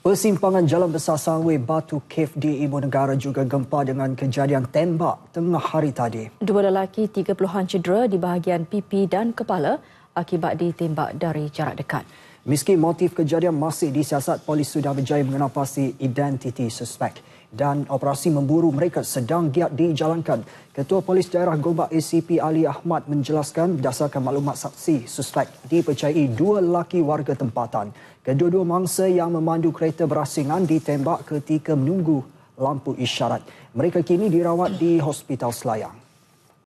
Persimpangan Jalan Besar Sangwe Batu Cave di Ibu Negara juga gempa dengan kejadian tembak tengah hari tadi. Dua lelaki tiga an cedera di bahagian pipi dan kepala akibat ditembak dari jarak dekat. Meski motif kejadian masih disiasat, polis sudah berjaya mengenal pasti identiti suspek dan operasi memburu mereka sedang giat dijalankan. Ketua Polis Daerah Gombak ACP Ali Ahmad menjelaskan berdasarkan maklumat saksi suspek dipercayai dua lelaki warga tempatan. Kedua-dua mangsa yang memandu kereta berasingan ditembak ketika menunggu lampu isyarat. Mereka kini dirawat di Hospital Selayang.